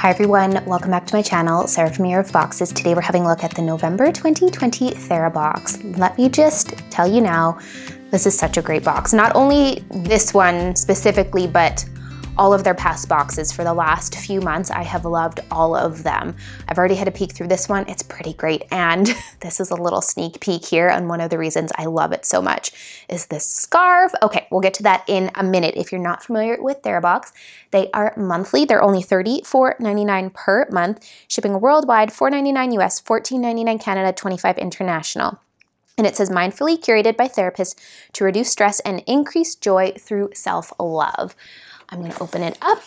Hi everyone, welcome back to my channel, Sarah from Year of Boxes. Today we're having a look at the November 2020 TheraBox. Let me just tell you now, this is such a great box. Not only this one specifically, but all of their past boxes for the last few months. I have loved all of them. I've already had a peek through this one. It's pretty great. And this is a little sneak peek here. And one of the reasons I love it so much is this scarf. Okay, we'll get to that in a minute. If you're not familiar with TheraBox, they are monthly. They're only $34.99 per month, shipping worldwide, $4.99 US, $14.99 Canada, $25 international. And it says, mindfully curated by therapists to reduce stress and increase joy through self love. I'm gonna open it up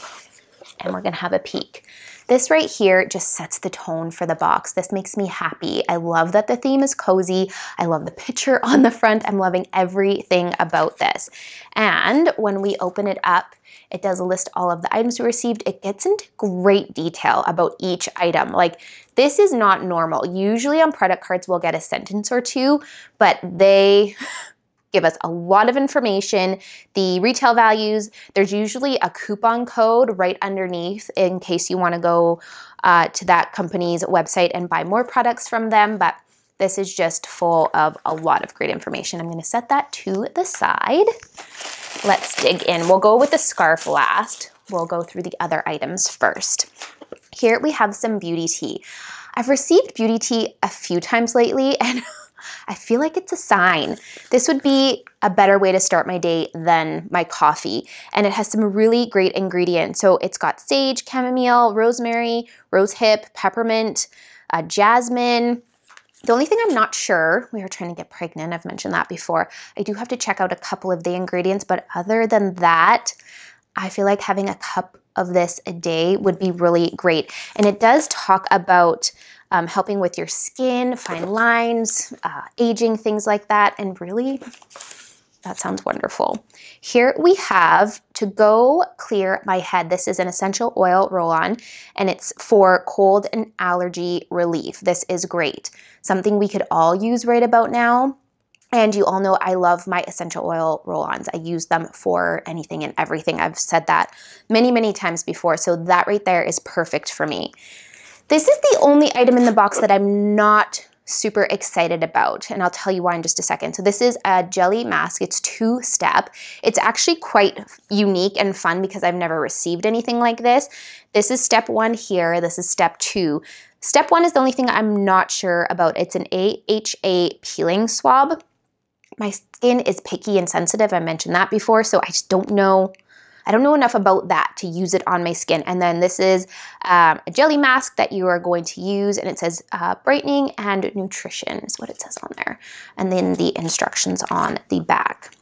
and we're gonna have a peek. This right here just sets the tone for the box. This makes me happy. I love that the theme is cozy. I love the picture on the front. I'm loving everything about this. And when we open it up, it does list all of the items we received. It gets into great detail about each item. Like this is not normal. Usually on product cards, we'll get a sentence or two, but they give us a lot of information. The retail values, there's usually a coupon code right underneath in case you wanna go uh, to that company's website and buy more products from them, but this is just full of a lot of great information. I'm gonna set that to the side. Let's dig in. We'll go with the scarf last. We'll go through the other items first. Here we have some beauty tea. I've received beauty tea a few times lately and I feel like it's a sign. This would be a better way to start my day than my coffee. And it has some really great ingredients. So it's got sage, chamomile, rosemary, rosehip, peppermint, uh, jasmine. The only thing I'm not sure, we are trying to get pregnant, I've mentioned that before. I do have to check out a couple of the ingredients, but other than that, I feel like having a cup of this a day would be really great. And it does talk about um, helping with your skin, fine lines, uh, aging, things like that. And really, that sounds wonderful. Here we have To Go Clear My Head. This is an essential oil roll-on and it's for cold and allergy relief. This is great. Something we could all use right about now. And you all know I love my essential oil roll-ons. I use them for anything and everything. I've said that many, many times before. So that right there is perfect for me. This is the only item in the box that I'm not super excited about and I'll tell you why in just a second. So this is a jelly mask. It's two step. It's actually quite unique and fun because I've never received anything like this. This is step one here. This is step two. Step one is the only thing I'm not sure about. It's an AHA peeling swab. My skin is picky and sensitive. I mentioned that before, so I just don't know I don't know enough about that to use it on my skin. And then this is um, a jelly mask that you are going to use and it says uh, brightening and nutrition is what it says on there. And then the instructions on the back.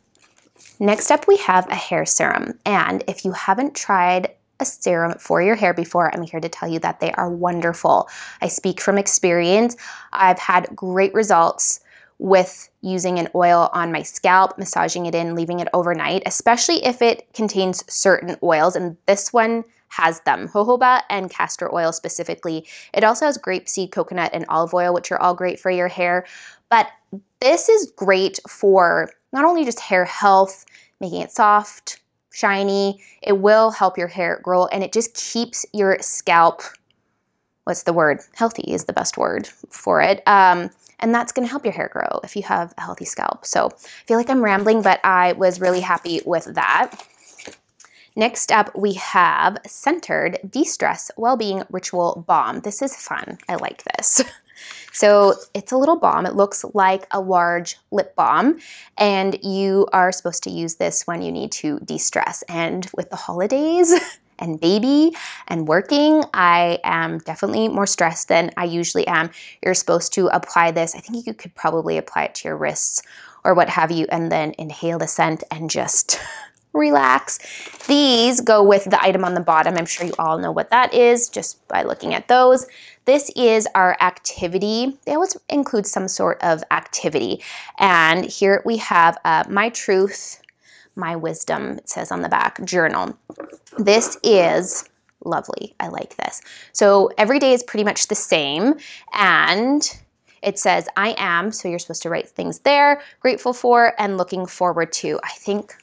Next up, we have a hair serum. And if you haven't tried a serum for your hair before, I'm here to tell you that they are wonderful. I speak from experience. I've had great results with using an oil on my scalp, massaging it in, leaving it overnight, especially if it contains certain oils. And this one has them, jojoba and castor oil specifically. It also has grapeseed, coconut, and olive oil, which are all great for your hair. But this is great for not only just hair health, making it soft, shiny, it will help your hair grow and it just keeps your scalp what's the word? Healthy is the best word for it. Um, and that's going to help your hair grow if you have a healthy scalp. So I feel like I'm rambling, but I was really happy with that. Next up, we have Centered De-Stress Wellbeing Ritual Balm. This is fun. I like this. So it's a little balm. It looks like a large lip balm, and you are supposed to use this when you need to de-stress. And with the holidays, and baby and working, I am definitely more stressed than I usually am. You're supposed to apply this. I think you could probably apply it to your wrists or what have you, and then inhale the scent and just relax. These go with the item on the bottom. I'm sure you all know what that is just by looking at those. This is our activity. They always include some sort of activity. And here we have uh, My Truth, my wisdom, it says on the back, journal. This is lovely. I like this. So every day is pretty much the same. And it says, I am, so you're supposed to write things there, grateful for, and looking forward to. I think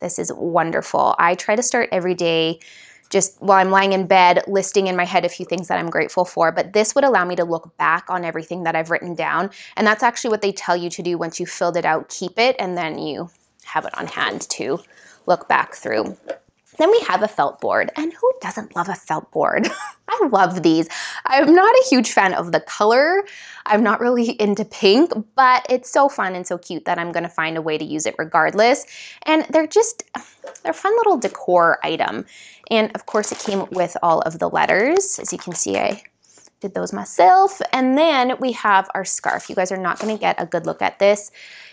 this is wonderful. I try to start every day just while I'm lying in bed, listing in my head a few things that I'm grateful for. But this would allow me to look back on everything that I've written down. And that's actually what they tell you to do once you filled it out, keep it, and then you have it on hand to look back through. Then we have a felt board, and who doesn't love a felt board? I love these. I'm not a huge fan of the color. I'm not really into pink, but it's so fun and so cute that I'm gonna find a way to use it regardless. And they're just, they're a fun little decor item. And of course it came with all of the letters. As you can see, I did those myself. And then we have our scarf. You guys are not gonna get a good look at this.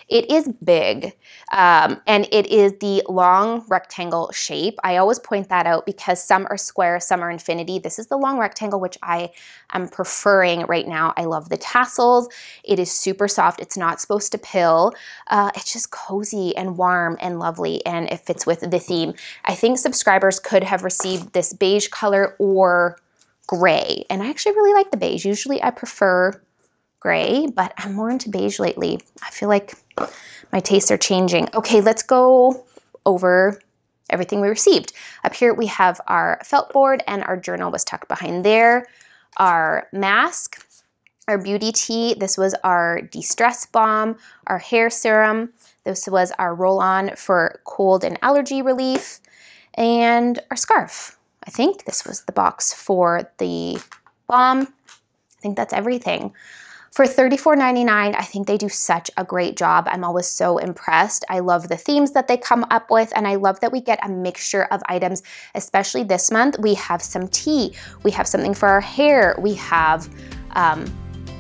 It is big um, and it is the long rectangle shape. I always point that out because some are square, some are infinity. This is the long rectangle, which I am preferring right now. I love the tassels. It is super soft. It's not supposed to pill. Uh, it's just cozy and warm and lovely and it fits with the theme. I think subscribers could have received this beige color or gray. And I actually really like the beige. Usually I prefer gray, but I'm more into beige lately. I feel like my tastes are changing. Okay, let's go over everything we received. Up here we have our felt board and our journal was tucked behind there. Our mask, our beauty tea, this was our de-stress balm, our hair serum, this was our roll-on for cold and allergy relief, and our scarf. I think this was the box for the bomb. I think that's everything. For $34.99, I think they do such a great job. I'm always so impressed. I love the themes that they come up with, and I love that we get a mixture of items, especially this month. We have some tea, we have something for our hair, we have um,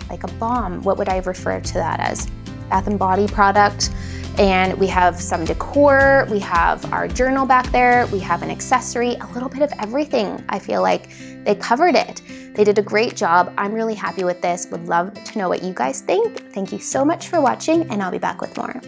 like a balm. What would I refer to that as? Bath and body product and we have some decor, we have our journal back there, we have an accessory, a little bit of everything. I feel like they covered it. They did a great job. I'm really happy with this. Would love to know what you guys think. Thank you so much for watching and I'll be back with more.